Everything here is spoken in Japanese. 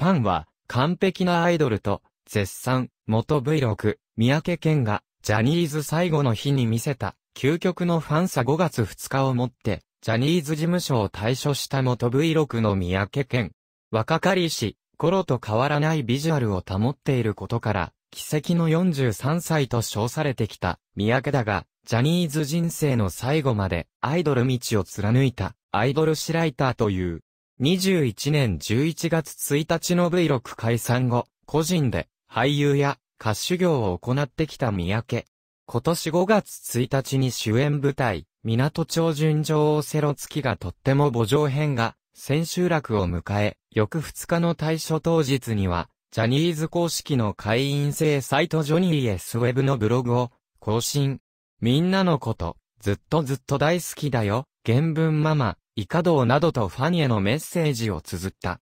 ファンは、完璧なアイドルと、絶賛、元 Vlog、三宅健が、ジャニーズ最後の日に見せた、究極のファン差5月2日をもって、ジャニーズ事務所を退所した元 Vlog の三宅健。若かりし、頃と変わらないビジュアルを保っていることから、奇跡の43歳と称されてきた三宅だが、ジャニーズ人生の最後までアイドル道を貫いたアイドルシライターという2 1年11月1日の V6 解散後、個人で俳優や歌手業を行ってきた三宅。今年5月1日に主演舞台、港町純情オセロ月がとっても母上編が、千秋楽を迎え、翌2日の対処当日には、ジャニーズ公式の会員制サイトジョニー S ウェブのブログを更新。みんなのこと、ずっとずっと大好きだよ、原文ママ、イカ道などとファンへのメッセージを綴った。